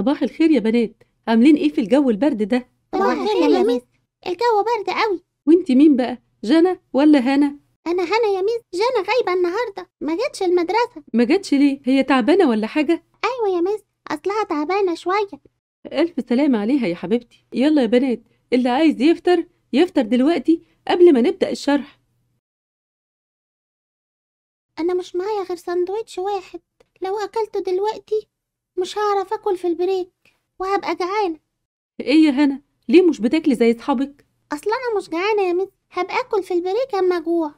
صباح الخير يا بنات عاملين ايه في الجو البرد ده صباح الخير يا ميس الجو برد قوي وانت مين بقى جنى ولا هنا انا هنا يا ميس جنى غايبه النهارده ما جتش المدرسه ما جتش ليه هي تعبانه ولا حاجه ايوه يا ميس اصلها تعبانه شويه الف سلامه عليها يا حبيبتي يلا يا بنات اللي عايز يفطر يفطر دلوقتي قبل ما نبدا الشرح انا مش معايا غير ساندويتش واحد لو اكلته دلوقتي مش هعرف اكل في البريك وهبقى جعانه ايه يا هنا ليه مش بتاكلي زي اصحابك اصل انا مش جعانه يا مس هبقى اكل في البريك اما جوع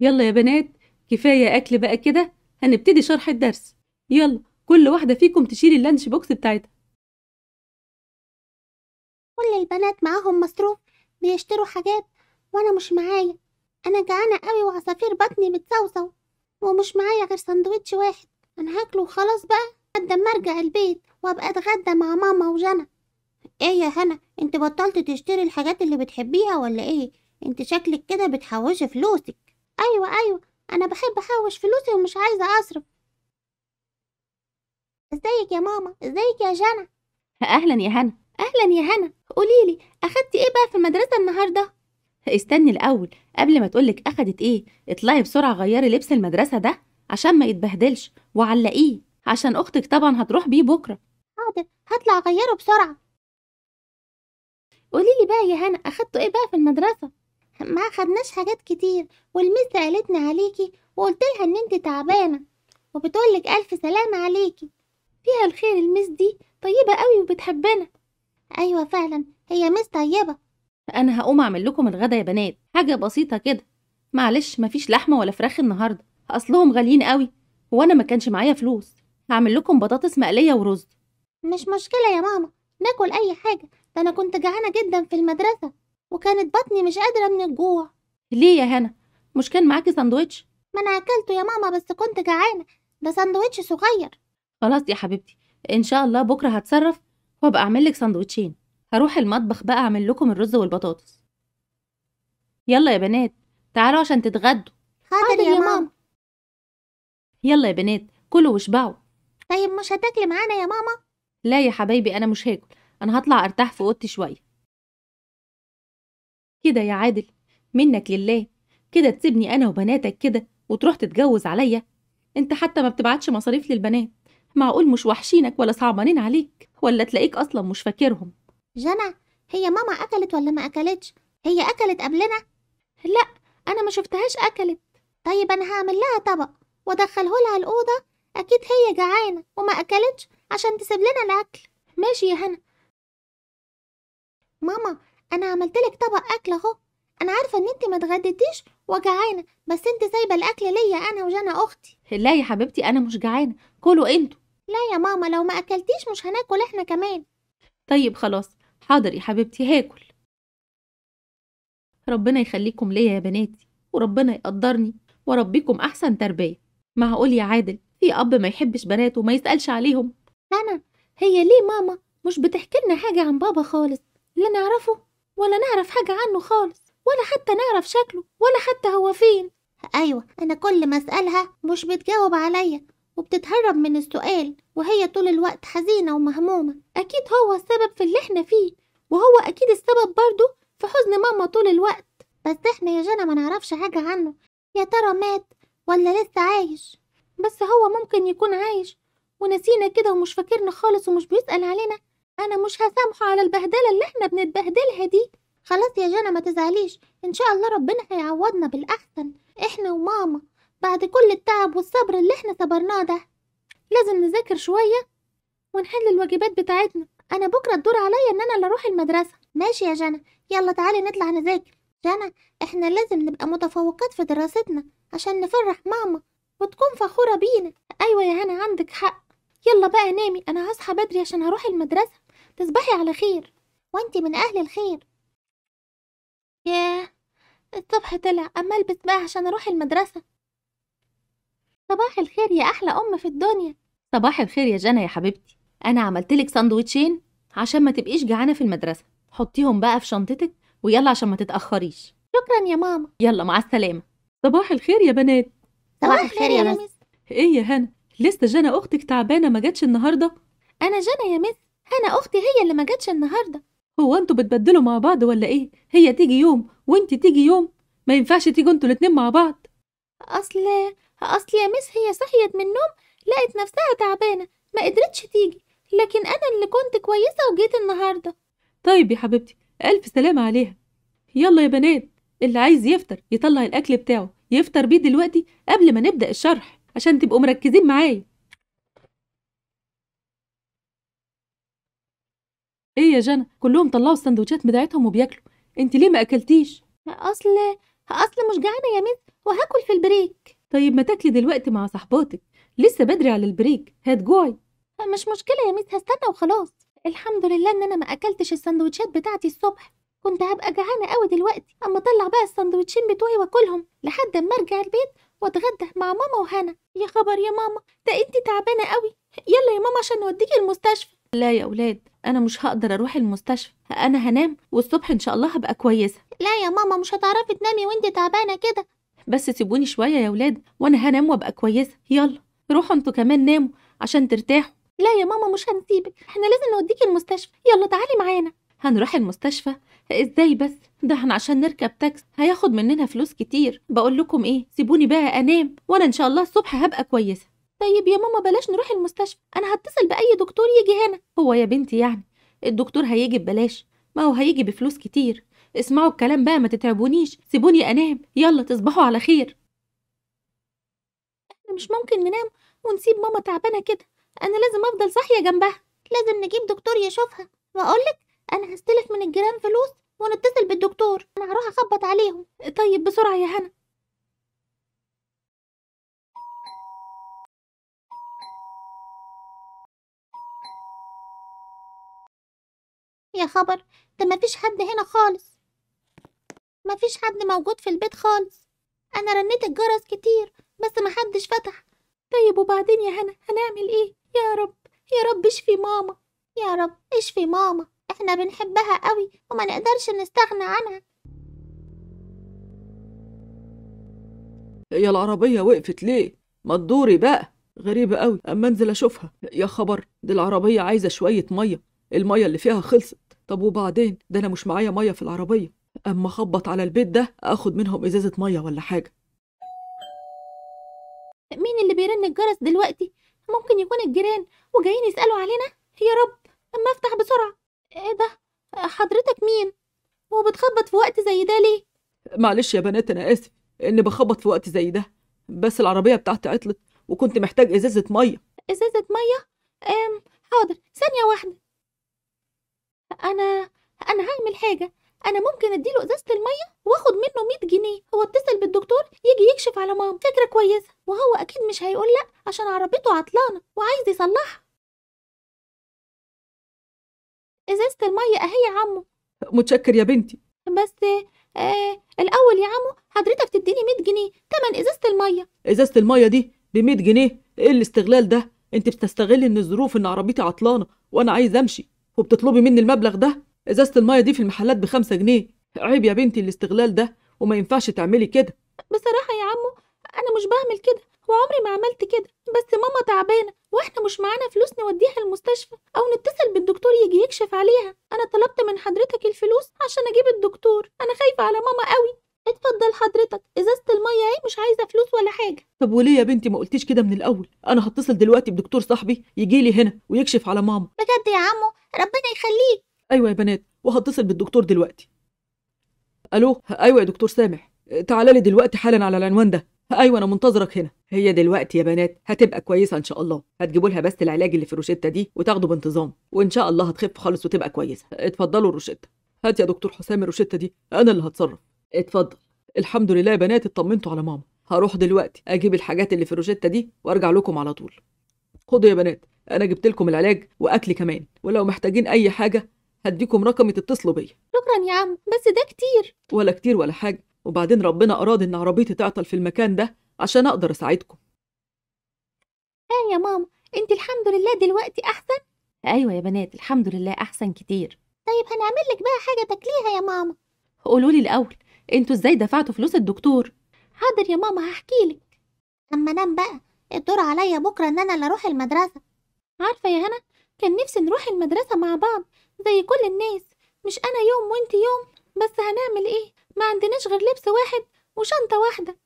يلا يا بنات كفايه اكل بقى كده هنبتدي شرح الدرس يلا كل واحده فيكم تشيل اللانش بوكس بتاعتها كل البنات معاهم مصروف بيشتروا حاجات وانا مش معايا انا جعانه قوي وعصافير بطني بتصوصو ومش معايا غير سندوتش واحد انا هاكله وخلاص بقى لحد ما ارجع البيت وابقى اتغدى مع ماما وجنى ايه يا هنا انت بطلت تشتري الحاجات اللي بتحبيها ولا ايه انت شكلك كده بتحوشي فلوسك ايوه ايوه انا بحب احوش فلوسي ومش عايزه اصرف ازيك يا ماما ازيك يا جنى اهلا يا هنا اهلا يا هنا قوليلي اخدتي ايه بقى في المدرسه النهارده استني الاول قبل ما تقولك اخدت ايه اطلعي بسرعه غيري لبس المدرسه ده عشان ما يتبهدلش وعلقيه عشان أختك طبعا هتروح بيه بكرة حاضر هطلع أغيره بسرعة قوليلي بقى يا هنا أخدتوا إيه بقى في المدرسة؟ ما أخدناش حاجات كتير والميس سألتني عليكي وقلت لها إن أنت تعبانة وبتقولك ألف سلامة عليكي فيها الخير الميس دي طيبة قوي وبتحبنا أيوة فعلا هي ميس طيبة أنا هقوم أعمل لكم الغدا يا بنات حاجة بسيطة كده معلش مفيش لحمة ولا فراخ النهاردة أصلهم غاليين قوي وأنا ما كانش معايا فلوس هعمل لكم بطاطس مقلية ورز مش مشكلة يا ماما ناكل أي حاجة ده أنا كنت جعانة جدا في المدرسة وكانت بطني مش قادرة من الجوع ليه يا هنا مش كان معاكي ساندوتش ما أنا أكلته يا ماما بس كنت جعانة ده ساندوتش صغير خلاص يا حبيبتي إن شاء الله بكرة هتصرف وأبقى أعمل لك ساندوتشين هروح المطبخ بقى أعمل لكم الرز والبطاطس يلا يا بنات تعالوا عشان تتغدوا حاضر يا, يا ماما يلا يا بنات كلوا واشبعوا طيب مش هتاكلي معانا يا ماما لا يا حبايبي انا مش هاكل انا هطلع ارتاح في اوضتي شويه كده يا عادل منك لله كده تسيبني انا وبناتك كده وتروح تتجوز عليا انت حتى ما بتبعتش مصاريف للبنات معقول مش وحشينك ولا صعبانين عليك ولا تلاقيك اصلا مش فاكرهم جنى هي ماما اكلت ولا ما اكلتش هي اكلت قبلنا لا انا ما شفتهاش اكلت طيب انا هعمل لها طبق وادخله لها الاوضه أكيد هي جعانة وما أكلتش عشان تسيب لنا الأكل ماشي يا هنا ماما أنا عملتلك طبق أكل أهو أنا عارفة إن أنت ما اتغديتيش وجعانة بس أنت سايبة الأكل ليا أنا وجانا أختي لا يا حبيبتي أنا مش جعانة كلوا أنتوا لا يا ماما لو ما أكلتيش مش هناكل إحنا كمان طيب خلاص حاضر يا حبيبتي هاكل ربنا يخليكم ليا يا بناتي وربنا يقدرني وربيكم أحسن تربية معقول يا عادل في أب ما يحبش بناته وما يسألش عليهم أنا هي ليه ماما مش بتحكي لنا حاجة عن بابا خالص لا نعرفه ولا نعرف حاجة عنه خالص ولا حتى نعرف شكله ولا حتى هو فين أيوة أنا كل ما أسألها مش بتجاوب عليا وبتتهرب من السؤال وهي طول الوقت حزينة ومهمومة أكيد هو السبب في اللي احنا فيه وهو أكيد السبب برضه في حزن ماما طول الوقت بس احنا يا جنى ما نعرفش حاجة عنه يا ترى مات ولا لسه عايش بس هو ممكن يكون عايش ونسينا كده ومش فاكرنا خالص ومش بيسأل علينا أنا مش هسامحه على البهدلة اللي احنا بنتبهدلها دي خلاص يا جنى ما تزعليش إن شاء الله ربنا هيعوضنا بالأحسن احنا وماما بعد كل التعب والصبر اللي احنا صبرناه ده لازم نذاكر شوية ونحل الواجبات بتاعتنا أنا بكرة الدور عليا إن أنا اللي أروح المدرسة ماشي يا جنى يلا تعالي نطلع نذاكر جنى احنا لازم نبقى متفوقات في دراستنا عشان نفرح ماما وتكون فخورة بينا أيوة يا هنا عندك حق يلا بقى نامي أنا هصحى بدري عشان هروح المدرسة تصبحي على خير وانتي من أهل الخير ياه الصبح طلع أما ألبس بقى عشان أروح المدرسة صباح الخير يا أحلى أم في الدنيا صباح الخير يا جنى يا حبيبتي أنا عملتلك سندوتشين عشان ما تبقيش جعانة في المدرسة حطيهم بقى في شنطتك ويلا عشان ما تتأخريش شكرا يا ماما يلا مع السلامة صباح الخير يا بنات صباح الخير يا مس ايه يا هنا لسه جنى اختك تعبانه ما جاتش النهارده انا جنى يا مس هنا اختي هي اللي ما جاتش النهارده هو انتوا بتبدلوا مع بعض ولا ايه هي تيجي يوم وانت تيجي يوم ما ينفعش تيجوا انتوا الاتنين مع بعض اصل اصل يا مس هي صحيت من النوم لقت نفسها تعبانه ما قدرتش تيجي لكن انا اللي كنت كويسه وجيت النهارده طيب يا حبيبتي الف سلامه عليها يلا يا بنات اللي عايز يفطر يطلع الاكل بتاعه يفطر بيه دلوقتي قبل ما نبدأ الشرح عشان تبقوا مركزين معايا ايه يا جنى كلهم طلعوا السندوتشات بتاعتهم وبياكلوا انت ليه ما اكلتيش اصل اصل مش جعانه يا مس وهاكل في البريك طيب ما تاكلي دلوقتي مع صاحباتك لسه بدري على البريك هتجوعي مش مشكله يا مس هستنى وخلاص الحمد لله ان انا ما اكلتش السندوتشات بتاعتي الصبح كنت هبقى جعانة قوي دلوقتي أما أطلع بقى السندوتشين بتوعي وأكلهم لحد أما أرجع البيت وأتغدى مع ماما وهنا يا خبر يا ماما ده أنت تعبانة قوي يلا يا ماما عشان نوديكي المستشفى لا يا أولاد أنا مش هقدر أروح المستشفى أنا هنام والصبح إن شاء الله هبقى كويسة لا يا ماما مش هتعرفي تنامي وأنت تعبانة كده بس سيبوني شوية يا أولاد وأنا هنام وأبقى كويسة يلا روحوا أنتوا كمان ناموا عشان ترتاحوا لا يا ماما مش هنسيبك احنا لازم نوديكي المستشفى يلا تعالي معانا هنروح المستشفى ازاي بس ده احنا عشان نركب تاكسي هياخد مننا فلوس كتير بقول لكم ايه سيبوني بقى انام وانا ان شاء الله الصبح هبقى كويسه طيب يا ماما بلاش نروح المستشفى انا هتصل باي دكتور يجي هنا هو يا بنتي يعني الدكتور هيجي ببلاش ما هو هيجي بفلوس كتير اسمعوا الكلام بقى ما تتعبونيش سيبوني انام يلا تصبحوا على خير احنا مش ممكن ننام ونسيب ماما تعبانه كده انا لازم افضل صاحيه جنبها لازم نجيب دكتور يشوفها واقول لك انا هستلف من الجيران فلوس ونتصل بالدكتور انا هروح اخبط عليهم طيب بسرعه يا هنا يا خبر ده مفيش حد هنا خالص مفيش حد موجود في البيت خالص انا رنيت الجرس كتير بس محدش فتح طيب وبعدين يا هنا هنعمل ايه يا رب يا رب اشفي ماما يا رب اشفي ماما احنا بنحبها قوي وما نقدرش نستغنى عنها هي العربية وقفت ليه؟ ما تدوري بقى غريبة قوي أما أنزل أشوفها يا خبر دي العربية عايزة شوية مية المية اللي فيها خلصت طب وبعدين ده أنا مش معايا مية في العربية أما أخبط على البيت ده أخد منهم إزازة مية ولا حاجة مين اللي بيرن الجرس دلوقتي؟ ممكن يكون الجيران وجايين يسألوا علينا؟ يا رب أما أفتح بسرعة ايه ده حضرتك مين وبتخبط في وقت زي ده ليه معلش يا بنات انا اسف اني بخبط في وقت زي ده بس العربيه بتاعتي عطلت وكنت محتاج ازازه ميه ازازه ميه أم حاضر ثانيه واحده انا انا هعمل حاجه انا ممكن اديله ازازه الميه واخد منه 100 جنيه هو اتصل بالدكتور يجي يكشف على ماما فكره كويسه وهو اكيد مش هيقول لا عشان عربيته عطلانه وعايز يصلحها إزازة المية أهي يا عمو متشكر يا بنتي بس آه الأول يا عمو حضرتك تديني 100 جنيه تمن إزازة المية إزازة المية دي ب 100 جنيه إيه الاستغلال ده؟ أنت بتستغلي إن الظروف إن عربيتي عطلانة وأنا عايز أمشي وبتطلبي مني المبلغ ده؟ إزازة المية دي في المحلات ب 5 جنيه عيب يا بنتي الاستغلال ده وما ينفعش تعملي كده بصراحة يا عمو أنا مش بعمل كده وعمري ما عملت كده بس ماما تعبانة واحنا مش معانا فلوس نوديها المستشفى او نتصل بالدكتور يجي يكشف عليها انا طلبت من حضرتك الفلوس عشان اجيب الدكتور انا خايفه على ماما قوي اتفضل حضرتك ازازه الميه ايه مش عايزه فلوس ولا حاجه طب وليه يا بنتي ما قلتيش كده من الاول انا هتصل دلوقتي بدكتور صاحبي يجي لي هنا ويكشف على ماما بجد يا عمو ربنا يخليك ايوه يا بنات وهتصل بالدكتور دلوقتي الو ايوه يا دكتور سامح تعالى لي دلوقتي حالا على العنوان ده ايوه انا منتظرك هنا هي دلوقتي يا بنات هتبقى كويسه ان شاء الله هتجيبوا لها بس العلاج اللي في الروشته دي وتاخده بانتظام وان شاء الله هتخف خالص وتبقى كويسه اتفضلوا الروشته هات يا دكتور حسام الروشته دي انا اللي هتصرف اتفضل الحمد لله يا بنات اطمنتوا على ماما هروح دلوقتي اجيب الحاجات اللي في الروشته دي وارجع لكم على طول خدوا يا بنات انا جبت لكم العلاج واكل كمان ولو محتاجين اي حاجه هديكم رقمي تتصلوا بيا شكرا يا عم بس ده كتير ولا كتير ولا حاجه وبعدين ربنا اراد ان عربيتي تعطل في المكان ده عشان أقدر أساعدكم ها آه، يا ماما انت الحمد لله دلوقتي أحسن أيوة يا بنات الحمد لله أحسن كتير طيب هنعمل لك بقى حاجة تاكليها يا ماما قولوا لي الأول انتوا ازاي دفعتوا فلوس الدكتور حاضر يا ماما هحكي لك أما أنام بقى الدور عليا بكرة إن أنا اللي أروح المدرسة عارفة يا هنا كان نفسي نروح المدرسة مع بعض زي كل الناس مش أنا يوم وأنت يوم بس هنعمل إيه ما عندناش غير لبس واحد وشنطة واحدة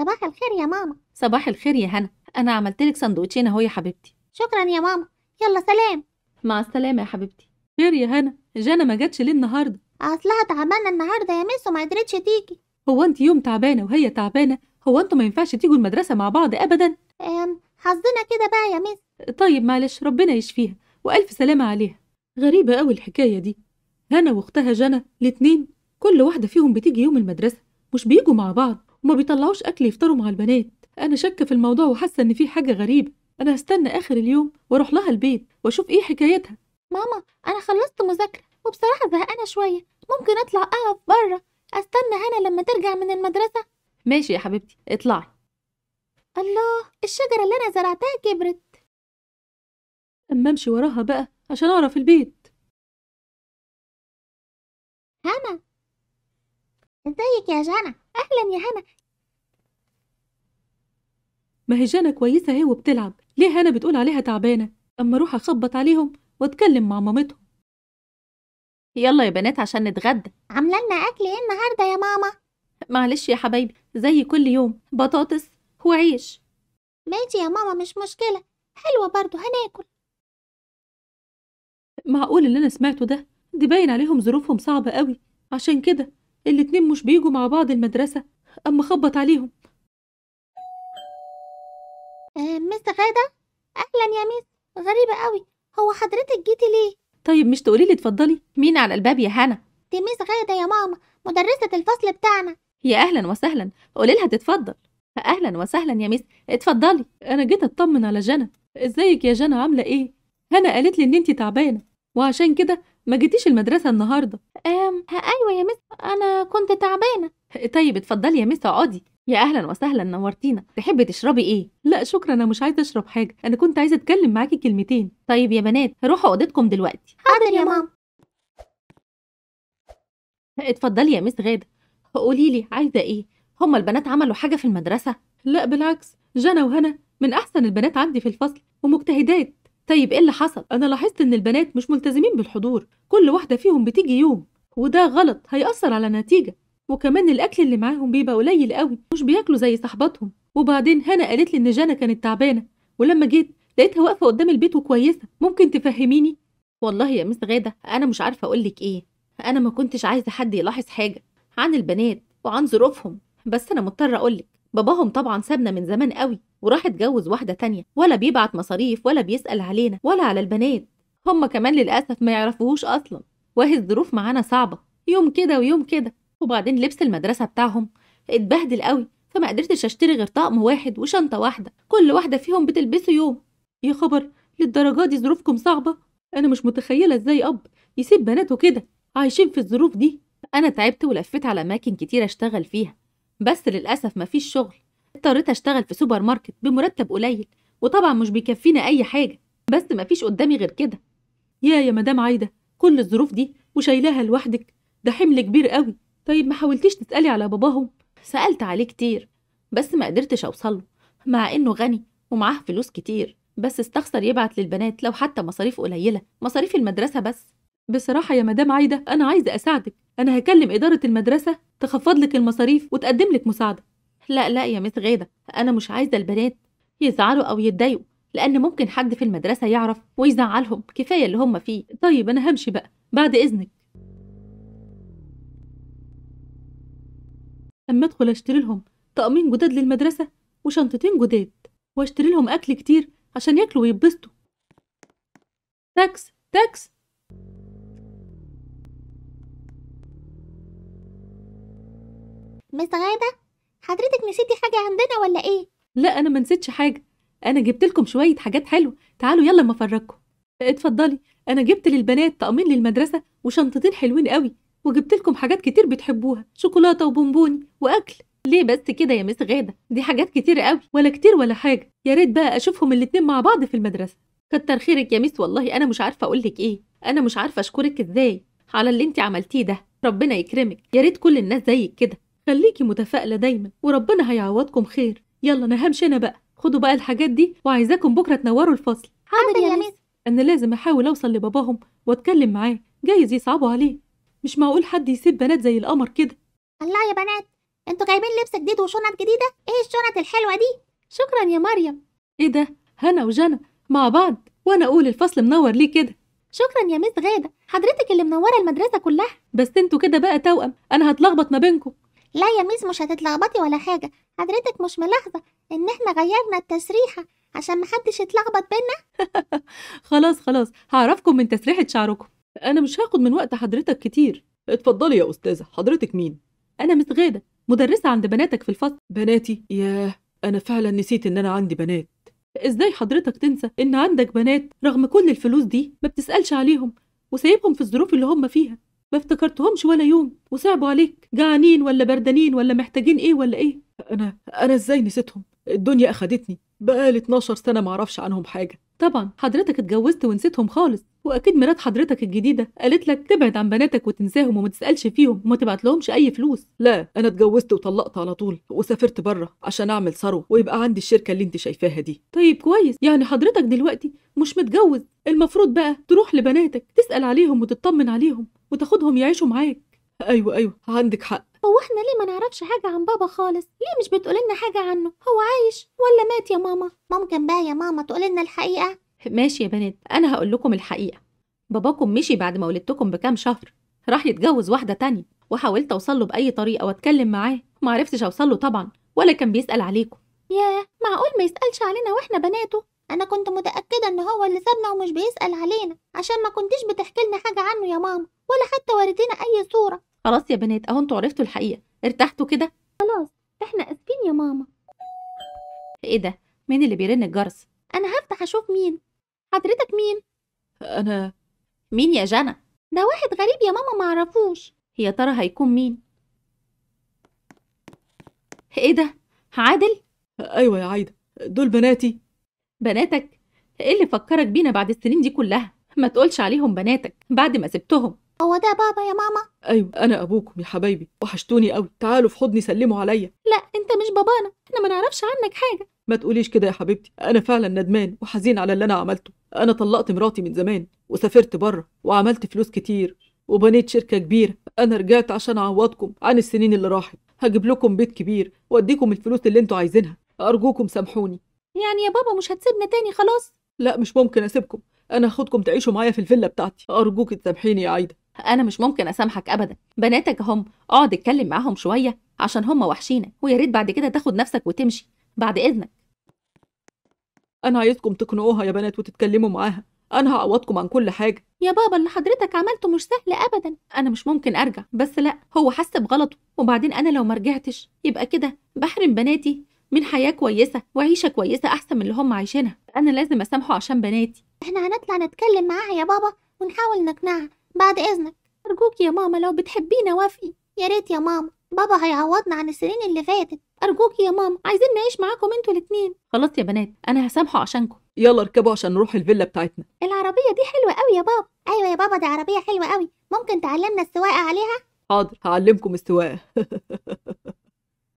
صباح الخير يا ماما صباح الخير يا هنا أنا عملت لك سندوتشين أهو يا حبيبتي شكرا يا ماما يلا سلام مع السلامة يا حبيبتي خير يا هنا جانا ما جاتش ليه النهاردة أصلها تعبانة النهاردة يا ميس وما قدرتش تيجي هو أنت يوم تعبانة وهي تعبانة هو أنتوا ما ينفعش تيجوا المدرسة مع بعض أبدا أم حظنا كده بقى يا ميس طيب معلش ربنا يشفيها وألف سلامة عليها غريبة أوي الحكاية دي هنا وأختها جنى الاتنين كل واحدة فيهم بتيجي يوم المدرسة مش بيجوا مع بعض وما بيطلعوش أكل يفطروا مع البنات أنا شاكة في الموضوع وحاسة إن في حاجة غريبة أنا هستنى آخر اليوم وأروح لها البيت وأشوف إيه حكايتها ماما أنا خلصت مذاكرة وبصراحة زهقانة شوية ممكن أطلع أقف بره أستنى هنا لما ترجع من المدرسة ماشي يا حبيبتي اطلعي الله الشجرة اللي أنا زرعتها كبرت أما أمشي وراها بقى عشان أعرف البيت هنا ازيك يا جانا اهلا يا هنا ما هي جانا كويسة اهي وبتلعب ليه هنا بتقول عليها تعبانة أما أروح أخبط عليهم وأتكلم مع مامتهم يلا يا بنات عشان نتغدى عاملة لنا أكل إيه النهاردة يا ماما معلش يا حبايبي زي كل يوم بطاطس وعيش ماشي يا ماما مش مشكلة حلوة برضو هناكل معقول اللي أنا سمعته ده دي باين عليهم ظروفهم صعبة قوي عشان كده الاتنين مش بيجوا مع بعض المدرسة أما خبط عليهم أه مس غادة أهلا يا مس غريبة قوي هو حضرتك جيتي ليه؟ طيب مش تقولي لي اتفضلي مين على الباب يا هنا؟ دي مس غادة يا ماما مدرسة الفصل بتاعنا يا أهلا وسهلا قولي لها تتفضل أهلا وسهلا يا مس اتفضلي أنا جيت أطمن على جنى ازيك يا جنى عاملة إيه؟ هنا قالت لي إن أنت تعبانة وعشان كده ما جيتيش المدرسة النهاردة أم أيوة يا مس أنا كنت تعبانة طيب اتفضلي يا مس اقعدي يا اهلا وسهلا نورتينا تحبي تشربي ايه لا شكرا انا مش عايزه اشرب حاجه انا كنت عايزه اتكلم معاكي كلمتين طيب يا بنات روحوا اوضتكم دلوقتي حاضر يا ماما اتفضلي يا مس غاده قولي لي عايزه ايه هما البنات عملوا حاجه في المدرسه لا بالعكس جنى وهنا من احسن البنات عندي في الفصل ومجتهدات طيب ايه اللي حصل انا لاحظت ان البنات مش ملتزمين بالحضور كل واحده فيهم بتيجي يوم وده غلط هيأثر على نتيجة وكمان الاكل اللي معاهم بيبقى قليل قوي مش بياكلوا زي صاحباتهم وبعدين هنا قالت لي ان جانا كانت تعبانه ولما جيت لقيتها واقفه قدام البيت وكويسه ممكن تفهميني والله يا مس غاده انا مش عارفه اقول لك ايه انا ما كنتش عايزه حد يلاحظ حاجه عن البنات وعن ظروفهم بس انا مضطره اقول لك باباهم طبعا سابنا من زمان قوي وراح اتجوز واحدة تانية ولا بيبعت مصاريف ولا بيسأل علينا ولا على البنات هما كمان للأسف ما يعرفوهوش أصلا واهي الظروف معانا صعبة يوم كده ويوم كده وبعدين لبس المدرسة بتاعهم اتبهدل قوي فما قدرتش اشتري غير طقم واحد وشنطة واحدة كل واحدة فيهم بتلبسه يوم يا خبر للدرجة دي ظروفكم صعبة أنا مش متخيلة إزاي أب يسيب بناته كده عايشين في الظروف دي أنا تعبت ولفيت على أماكن كتير أشتغل فيها بس للأسف مفيش شغل اضطريت أشتغل في سوبر ماركت بمرتب قليل وطبعا مش بيكفينا أي حاجة بس مفيش قدامي غير كده يا يا مدام عايدة كل الظروف دي وشايلاها لوحدك ده حمل كبير قوي طيب ما حاولتيش تسألي على باباهم سألت عليه كتير بس ما قدرتش أوصله مع إنه غني ومعاه فلوس كتير بس استخسر يبعت للبنات لو حتى مصاريف قليلة مصاريف المدرسة بس بصراحة يا مدام عايدة أنا عايزة أساعدك انا هكلم اداره المدرسه تخفض لك المصاريف وتقدم لك مساعده لا لا يا مس غاده انا مش عايزه البنات يزعلوا او يتضايقوا لان ممكن حد في المدرسه يعرف ويزعلهم كفايه اللي هم فيه طيب انا همشي بقى بعد اذنك اما ادخل اشتري لهم طقمين جداد للمدرسه وشنطتين جداد واشتري لهم اكل كتير عشان ياكلوا ويتبسطوا تاكس تاكس مس غادة حضرتك نسيتي حاجة عندنا ولا إيه؟ لا أنا ما نسيتش حاجة أنا جبت لكم شوية حاجات حلوة تعالوا يلا ما أفرجكم اتفضلي أنا جبت للبنات طقمين للمدرسة وشنطتين حلوين قوي وجبت لكم حاجات كتير بتحبوها شوكولاتة وبونبوني وأكل ليه بس كده يا مس غادة دي حاجات كتير قوي ولا كتير ولا حاجة يا ريت بقى أشوفهم الاتنين مع بعض في المدرسة كتر خيرك يا مس والله أنا مش عارفة أقول لك إيه أنا مش عارفة أشكرك إزاي على اللي أنت عملتيه ده ربنا يكرمك يا ريت كل الناس زيك كده خليكي متفائله دايما وربنا هيعوضكم خير يلا انا همشي انا بقى خدوا بقى الحاجات دي وعايزاكم بكره تنوروا الفصل حاضر يا مس انا لازم احاول اوصل لباباهم واتكلم معاه جايز يصعبوا عليه مش معقول حد يسيب بنات زي القمر كده الله يا بنات انتوا جايبين لبس جديد وشنط جديده ايه الشنط الحلوه دي شكرا يا مريم ايه ده هنا وجنى مع بعض وانا اقول الفصل منور ليه كده شكرا يا مس غاده حضرتك اللي منوره المدرسه كلها بس انتوا كده بقى توأم انا هتلخبط ما بينكم لا يا ميس مش هتتلخبطي ولا حاجة حضرتك مش ملاحظة إن إحنا غيرنا التسريحة عشان محدش يتلخبط بينا خلاص خلاص هعرفكم من تسريحة شعركم أنا مش هاخد من وقت حضرتك كتير اتفضلي يا أستاذة حضرتك مين؟ أنا مس غادة مدرسة عند بناتك في الفصل بناتي؟ ياه أنا فعلا نسيت إن أنا عندي بنات ازاي حضرتك تنسى ان عندك بنات رغم كل الفلوس دي ما بتسألش عليهم وسايبهم في الظروف اللي هم فيها ما افتكرتهمش ولا يوم وصعبوا عليك جعانين ولا بردانين ولا محتاجين ايه ولا ايه انا انا ازاي نسيتهم الدنيا اخدتني بقالي 12 سنه ما اعرفش عنهم حاجه طبعا حضرتك اتجوزت ونسيتهم خالص واكيد مرات حضرتك الجديده قالت لك تبعد عن بناتك وتنساهم وما تسالش فيهم وما تبعت لهمش اي فلوس لا انا اتجوزت وطلقت على طول وسافرت بره عشان اعمل ثروه ويبقى عندي الشركه اللي انت شايفاها دي طيب كويس يعني حضرتك دلوقتي مش متجوز المفروض بقى تروح لبناتك تسال عليهم وتطمن عليهم وتاخدهم يعيشوا معاك ايوه ايوه عندك حق هو احنا ليه ما نعرفش حاجه عن بابا خالص ليه مش بتقول لنا حاجه عنه هو عايش ولا مات يا ماما ممكن بقى يا ماما تقول لنا الحقيقه ماشي يا بنات انا هقول لكم الحقيقه باباكم مشي بعد ما ولدتكم بكام شهر راح يتجوز واحده تانية وحاولت اوصل له باي طريقه واتكلم معاه ما عرفتش اوصل له طبعا ولا كان بيسال عليكم ياه معقول ما يسالش علينا واحنا بناته أنا كنت متأكدة إن هو اللي سابنا ومش بيسأل علينا عشان ما كنتش بتحكي لنا حاجة عنه يا ماما ولا حتى وريتينا أي صورة خلاص يا بنات أهو أنتوا عرفتوا الحقيقة ارتحتوا كده خلاص إحنا آسفين يا ماما إيه ده مين اللي بيرن الجرس أنا هفتح أشوف مين حضرتك مين أنا مين يا جنى ده واحد غريب يا ماما معرفوش يا ترى هيكون مين ايه ده عادل ايوه يا عايده دول بناتي بناتك ايه اللي فكرك بينا بعد السنين دي كلها ما تقولش عليهم بناتك بعد ما سبتهم هو ده بابا يا ماما ايوه انا ابوكم يا حبايبي وحشتوني قوي تعالوا في حضني سلموا عليا لا انت مش بابانا احنا ما نعرفش عنك حاجه ما تقوليش كده يا حبيبتي انا فعلا ندمان وحزين على اللي انا عملته انا طلقت مراتي من زمان وسافرت بره وعملت فلوس كتير وبنيت شركه كبيره انا رجعت عشان اعوضكم عن السنين اللي راحت هجيب لكم بيت كبير واديكم الفلوس اللي انتوا عايزينها ارجوكم سامحوني يعني يا بابا مش هتسيبنا تاني خلاص لا مش ممكن اسيبكم انا هاخدكم تعيشوا معايا في الفيلا بتاعتي ارجوك تسامحيني يا عايده انا مش ممكن اسامحك ابدا بناتك هم اقعد اتكلم معاهم شويه عشان هم وحشينا ويا ريت بعد كده تاخد نفسك وتمشي بعد اذنك انا عايزكم تقنعوها يا بنات وتتكلموا معاها انا هعوضكم عن كل حاجه يا بابا اللي حضرتك عملته مش سهل ابدا انا مش ممكن ارجع بس لا هو حس بغلطه وبعدين انا لو ما رجعتش يبقى كده بحرم بناتي من حياه كويسه وعيشه كويسه احسن من اللي هم عايشينها انا لازم اسامحه عشان بناتي احنا هنطلع نتكلم معاها يا بابا ونحاول نقنعها بعد اذنك ارجوك يا ماما لو بتحبينا وافقي يا ريت يا ماما بابا هيعوضنا عن السنين اللي فاتت ارجوك يا ماما عايزين نعيش معاكم انتوا الاثنين خلاص يا بنات انا هسامحه عشانكم يلا اركبوا عشان نروح الفيلا بتاعتنا العربيه دي حلوه قوي يا بابا ايوه يا بابا دي عربيه حلوه قوي ممكن تعلمنا السواقه عليها حاضر هعلمكم السواقه